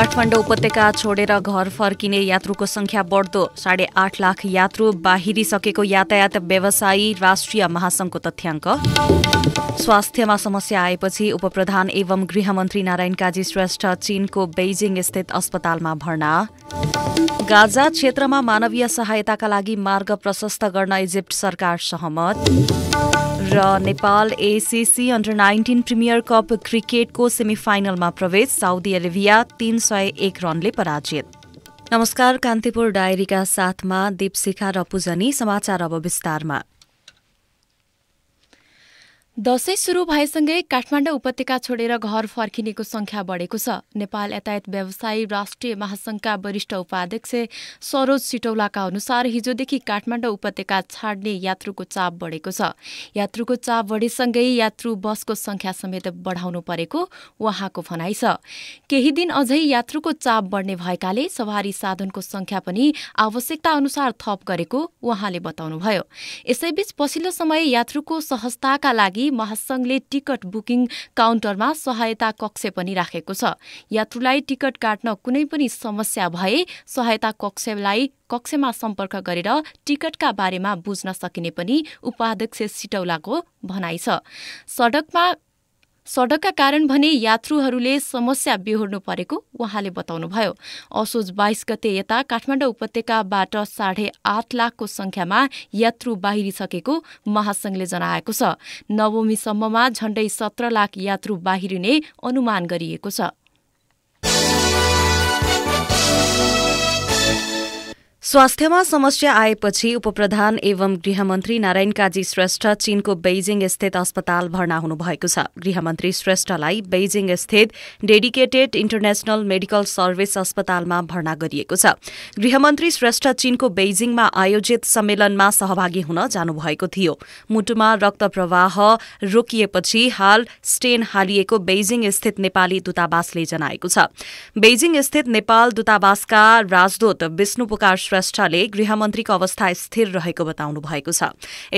काठमाडौँ उपत्यका छोडेर घर फर्किने यात्रुको संख्या बढ्दो साढे आठ लाख यात्रु बाहिरिसकेको यातायात व्यवसायी राष्ट्रिय महासंघको तथ्याङ्क स्वास्थ्यमा समस्या आएपछि उपप्रधान एवं गृहमन्त्री नारायण काजी श्रेष्ठ चीनको बेजिङ स्थित अस्पतालमा भर्ना गाजा क्षेत्रमा मानवीय सहायताका लागि मार्ग प्रशस्त गर्न इजिप्ट सरकार सहमत र Nepal ACC under nineteen premier cup क्रिकेटको सेमिफाइनलमा प्रवेश साउदी अरेबिया तीन सय एक रनले पराजित नमस्कार कान्तिपुर डायरीका साथमा दीपशिखा र पुजनी समाचार अब विस्तारमा दशैं सुरु भएसँगै काठमाडौँ उपत्यका छोडेर घर फर्किनेको संख्या बढेको छ नेपाल यातायात व्यवसायी राष्ट्रिय महासंघका वरिष्ठ उपाध्यक्ष सरोज सिटौलाका अनुसार हिजोदेखि काठमाडौँ उपत्यका छाड्ने यात्रुको चाप बढेको छ यात्रुको चाप बढेसँगै यात्रु बसको संख्या समेत बढाउनु परेको उहाँको भनाइ छ केही दिन अझै यात्रुको चाप बढ्ने भएकाले सवारी साधनको संख्या पनि आवश्यकता अनुसार थप गरेको उहाँले बताउनुभयो यसैबीच पछिल्लो समय यात्रुको सहजताका लागि महासंघले टिकट बुकिङ काउन्टरमा सहायता कक्ष पनि राखेको छ यात्रुलाई टिकट काट्न कुनै पनि समस्या भए सहायता कक्षलाई कक्षमा सम्पर्क गरेर टिकटका बारेमा बुझ्न सकिने पनि उपाध्यक्ष सिटौलाको भनाइ छ सडकमा सडकका कारण भने यात्रुहरूले समस्या बेहोर्नु परेको उहाँले बताउनुभयो असोज बाइस गते यता काठमाडौँ उपत्यकाबाट साढे आठ लाखको संख्यामा यात्रु बाहिरिसकेको महासंघले जनाएको छ नवमीसम्ममा झण्डै सत्र लाख यात्रु बाहिरिने अनुमान गरिएको छ स्वास्थ्यमा समस्या आएपछि उपप्रधान एवं गृहमन्त्री नारायण काजी श्रेष्ठ चीनको बेजिङ स्थित अस्पताल भर्ना हुनुभएको छ गृहमन्त्री श्रेष्ठलाई बेजिङ स्थित डेडिकेटेड इन्टरनेशनल मेडिकल सर्भिस अस्पतालमा भर्ना गरिएको छ गृहमन्त्री श्रेष्ठ चीनको बेजिङमा आयोजित सम्मेलनमा सहभागी हुन जानुभएको थियो मुटुमा रक्त प्रवाह रोकिएपछि हाल स्टेन हालिएको बेजिङ स्थित नेपाली दूतावासले जनाएको छ बेजिङ स्थित नेपाल दूतावासका राजदूत विष्णु पुकार श्रेष्ठले गृहमन्त्रीको अवस्था स्थिर रहेको बताउनु भएको छ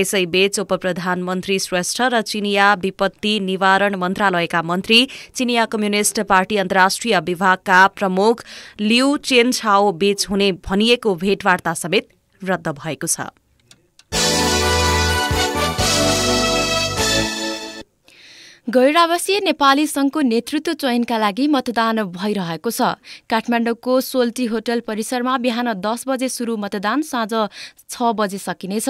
यसैबीच उप प्रधानमन्त्री श्रेष्ठ र चिनिया विपत्ति निवारण मन्त्रालयका मन्त्री चिनिया कम्युनिष्ट पार्टी अन्तर्राष्ट्रिय विभागका प्रमुख लिउ चेन छाओ बीच हुने भनिएको भेटवार्ता समेत रद्द भएको छ गैरावासीय नेपाली संघको नेतृत्व चयनका लागि मतदान भइरहेको छ काठमाडौँको सोल्टी होटल परिसरमा बिहान दस बजे सुरु मतदान साँझ छ बजे सकिनेछ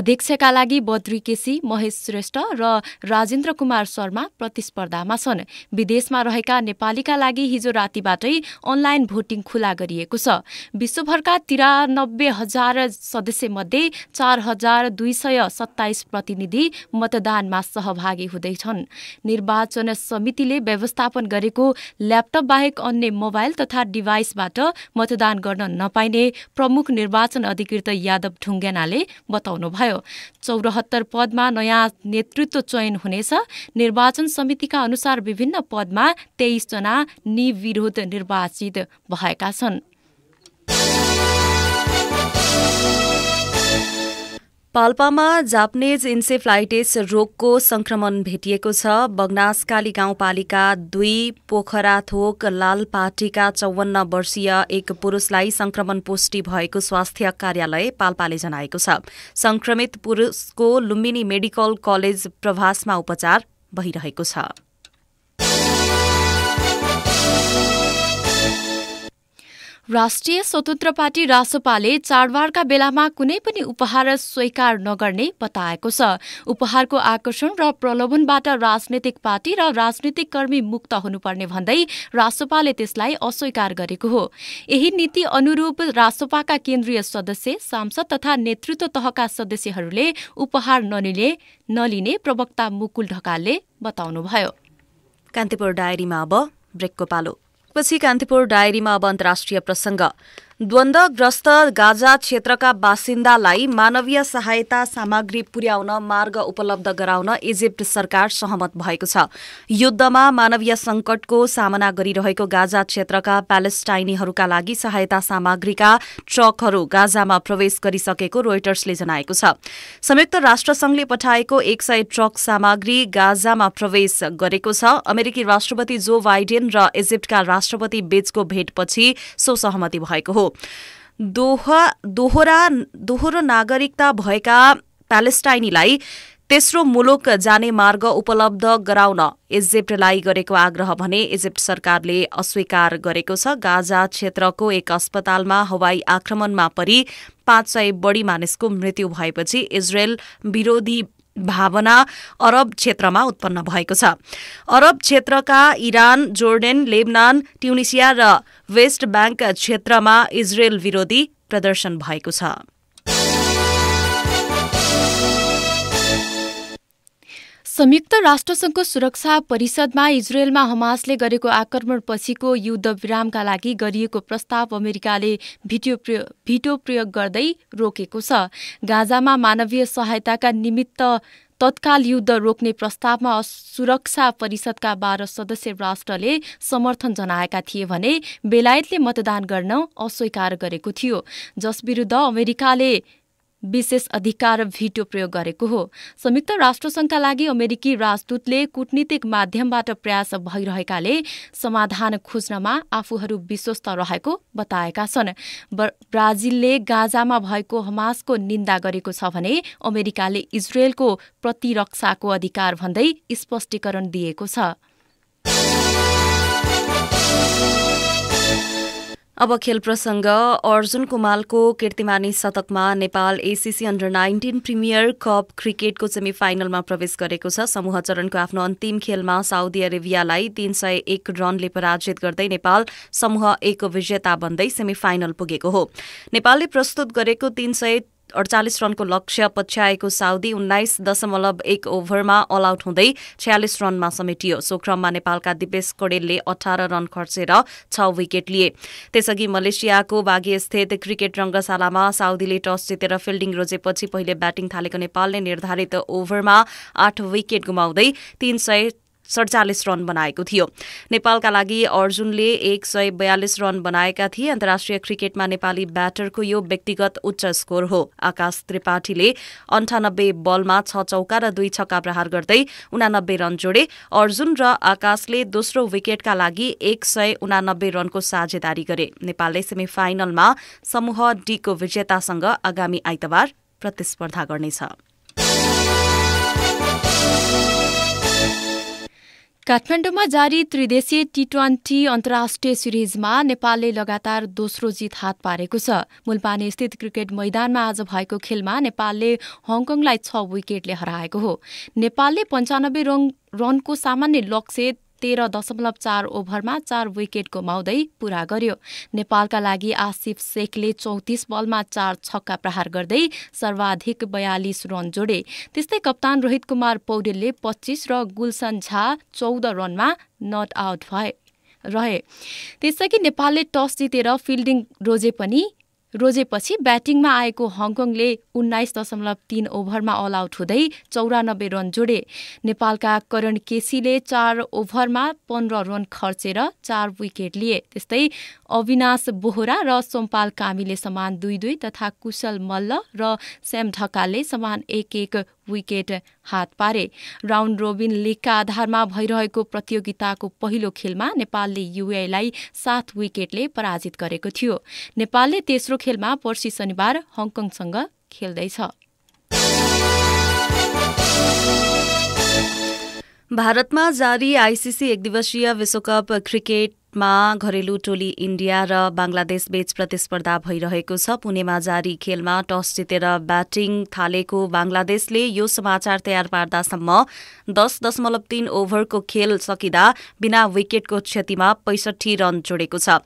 अध्यक्षका लागि बद्री केसी महेश श्रेष्ठ र राजेन्द्र कुमार शर्मा प्रतिस्पर्धामा छन् विदेशमा रहेका नेपालीका लागि हिजो रातिबाटै अनलाइन भोटिङ खुला गरिएको छ विश्वभरका तिरानब्बे हजार सदस्यमध्ये चार हजार दुई सय सत्ताइस प्रतिनिधि मतदानमा सहभागी हुँदैछन् निर्वाचन समितिले व्यवस्थापन गरेको ल्यापटप बाहेक अन्य मोबाइल तथा डिभाइसबाट मतदान गर्न नपाइने प्रमुख निर्वाचन अधिकृत यादव ढुङ्गेनाले बताउनुभयो चौरात्तर पदमा नयाँ नेतृत्व चयन हुनेछ निर्वाचन समितिका अनुसार विभिन्न पदमा तेइसजना निविरोध निर्वाचित भएका छन् पाल्पामा जापानिज इन्सेफ्लाइटिस रोगको संक्रमण भेटिएको छ बगनासकाली गाउँपालिका दुई पोखराथोक लालपाटीका चौवन्न वर्षीय एक पुरूषलाई संक्रमण पुष्टि भएको स्वास्थ्य कार्यालय पाल्पाले जनाएको छ संक्रमित पुरूषको लुम्बिनी मेडिकल कलेज प्रभासमा उपचार भइरहेको छ राष्ट्रिय स्वतन्त्र पार्टी रासोपाले चाडबाडका बेलामा कुनै पनि उपहार स्वीकार नगर्ने बताएको छ उपहारको आकर्षण र प्रलोभनबाट राजनैतिक पार्टी र राजनीतिक कर्मी मुक्त हुनुपर्ने भन्दै रासोपाले त्यसलाई अस्वीकार गरेको हो यही नीति अनुरूप रासोपाका केन्द्रीय सदस्य सांसद तथा नेतृत्व तहका सदस्यहरूले उपहार नलिने नलिने प्रवक्ता मुकुल ढकालले बताउनुभयो कान्तिपुर डायरीमा अब ब्रेकको पालो त्यसपछि कान्तिपुर डायरीमा अब अन्तर्राष्ट्रिय प्रसङ्ग द्वन्द्वग्रस्त गाजा क्षेत्रका बासिन्दालाई मानवीय सहायता सामग्री पुर्याउन मार्ग उपलब्ध गराउन इजिप्ट सरकार सहमत भएको छ युद्धमा मानवीय संकटको सामना गरिरहेको गाजा क्षेत्रका प्यालेस्टाइनीहरूका लागि सहायता सामग्रीका ट्रकहरू गाजामा प्रवेश गरिसकेको रोइटर्सले जनाएको छ संयुक्त राष्ट्रसंघले पठाएको एक सय ट्रक सामग्री गाजामा प्रवेश गरेको छ अमेरिकी राष्ट्रपति जो बाइडेन र इजिप्टका राष्ट्रपति बेचको भेटपछि सो सहमति भएको हो दोहा दोहोरा दोहोरो नागरिकता भएका प्यालेस्टाइनीलाई तेस्रो मुलुक जाने मार्ग उपलब्ध गराउन इजिप्टलाई गरेको आग्रह भने इजिप्ट सरकारले अस्वीकार गरेको छ गाजा क्षेत्रको एक अस्पतालमा हवाई आक्रमणमा परि पाँच सय बढी मानिसको मृत्यु भएपछि इजरायल विरोधी भावना अरब क्षेत्रमा उत्पन्न भएको छ अरब क्षेत्रका इरान जोर्डेन लेबनान ट्युनिसिया र वेस्ट ब्याङ्क क्षेत्रमा इजरायल विरोधी प्रदर्शन भएको छ संयुक्त राष्ट्रसङ्घको सुरक्षा परिषदमा इजरायलमा हमासले गरेको आक्रमणपछिको युद्धविरामका लागि गरिएको प्रस्ताव अमेरिकाले भिटो प्रयोग गर्दै रोकेको छ गाजामा मानवीय सहायताका निमित्त तत्काल युद्ध रोक्ने प्रस्तावमा सुरक्षा परिषदका बाह्र सदस्य राष्ट्रले समर्थन जनाएका थिए भने बेलायतले मतदान गर्न अस्वीकार गरेको थियो जसविरुद्ध अमेरिकाले विशेष अधिकार भिटो प्रयोग गरेको हो संयुक्त राष्ट्रसङ्घका लागि अमेरिकी राजदूतले कूटनीतिक माध्यमबाट प्रयास भइरहेकाले समाधान खोज्नमा आफूहरू विश्वस्त रहेको बताएका छन् ब्राजिलले गाजामा भएको हमासको निन्दा गरेको छ भने अमेरिकाले इजरायलको प्रतिरक्षाको अधिकार भन्दै स्पष्टीकरण दिएको छ अब खेल प्रसङ्ग अर्जुन कुमालको कीर्तिमानी शतकमा Nepal ACC under nineteen premier cup क्रिकेटको सेमिफाइनलमा प्रवेश गरेको छ समूह चरणको आफ्नो अन्तिम खेलमा साउदी अरेबियालाई तीन सय एक रनले पराजित गर्दै नेपाल समूह एक विजेता बन्दै सेमिफाइनल पुगेको हो नेपालले प्रस्तुत गरेको तीन सय अडचालिस रनको लक्ष्य पछ्याएको साउदी उन्नाइस दशमलव एक ओभरमा अल आउट हुँदै छ्यालिस रनमा समेटियो सो क्रममा नेपालका दिपेश कडेलले अठार रन खर्चेर छ विकेट लिए त्यसअघि मलेसियाको स्थित क्रिकेट रंगशालामा साउदीले टस जितेर फिल्डिङ रोजेपछि पहिले ब्याटिङ थालेको नेपालले निर्धारित ओभरमा आठ विकेट गुमाउँदै तीन सय सडचालिस रन बनाएको थियो नेपालका लागि अर्जुनले एक सय बयालिस रन बनाएका थिए अन्तर्राष्ट्रिय क्रिकेटमा नेपाली ब्याटरको यो व्यक्तिगत उच्च स्कोर हो आकाश त्रिपाठीले अन्ठानब्बे बलमा छ चौका र दुई छक्का प्रहार गर्दै उनानब्बे रन जोडे अर्जुन र आकाशले दोस्रो विकेटका लागि एक सय उनानब्बे रनको साझेदारी गरे नेपालले सेमी फाइनलमा समूह डीको विजेतासँग आगामी आइतबार प्रतिस्पर्धा गर्नेछ काठमाडौँमा जारी त्रिदेशीय टी ट्वेन्टी अन्तर्राष्ट्रिय सिरिजमा नेपालले लगातार दोस्रो जित हात पारेको छ मुलपानी स्थित क्रिकेट मैदानमा आज भएको खेलमा नेपालले हङकङलाई छ विकेटले हराएको हो नेपालले पञ्चानब्बे रन रनको सामान्य लक्ष्य तेह्र दशमलव चार ओभरमा चार विकेट गुमाउँदै पूरा गर्यो नेपालका लागि आसिफ शेखले चौतिस बलमा चार छक्का प्रहार गर्दै सर्वाधिक बयालिस रन जोडे त्यस्तै कप्तान रोहित कुमार पौडेलले पच्चिस र गुलसन झा चौध रनमा नट आउट भए रहे त्यसअघि नेपालले टस जितेर फिल्डिङ रोजे पनि रोजेपछि ब्याटिङमा आएको हङकङले उन्नाइस दशमलव तीन ओभरमा अल आउट हुँदै चौरानब्बे रन जोडे नेपालका करण केसीले चार ओभरमा पन्ध्र रन खर्चेर चार विकेट लिए त्यस्तै अविनाश बोहरा र सोमपाल कामीले समान दुई दुई तथा कुशल मल्ल र स्याम ढकालले समान एक एक विकेट हात पारे राउन्ड रोबिन लिगका आधारमा भइरहेको प्रतियोगिताको पहिलो खेलमा नेपालले युएलाई सात विकेटले पराजित गरेको थियो नेपालले तेस्रो खेलमा पर्सि शनिबार हङकङसँग खेल्दैछ भारतमा जारी आइसिसी एक दिवसीय विश्वकप क्रिकेट क्रिकेटमा घरेलु टोली इण्डिया र बङ्गलादेश बीच प्रतिस्पर्धा भइरहेको छ पुणेमा जारी खेलमा टस जितेर ब्याटिङ थालेको बङ्गलादेशले यो समाचार तयार पार्दासम्म दस दशमलव तीन ओभरको खेल सकिँदा बिना विकेटको क्षतिमा पैसठी रन जोडेको छ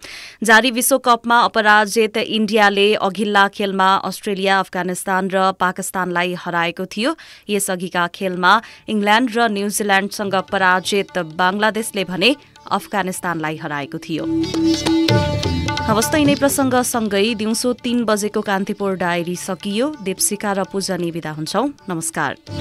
जारी विश्वकपमा अपराजित इण्डियाले अघिल्ला खेलमा अस्ट्रेलिया अफगानिस्तान र पाकिस्तानलाई हराएको थियो यसअघिका खेलमा इङ्ल्याण्ड र न्यूजील्याण्डसँग पराजित बङ्गलादेशले भने अफगानिस्तानलाई हराएको थियो हवस् त यिनै प्रसङ्गसँगै दिउँसो तीन बजेको कान्तिपुर डायरी सकियो देवसिका र पूजा निविदा हुन्छौं नमस्कार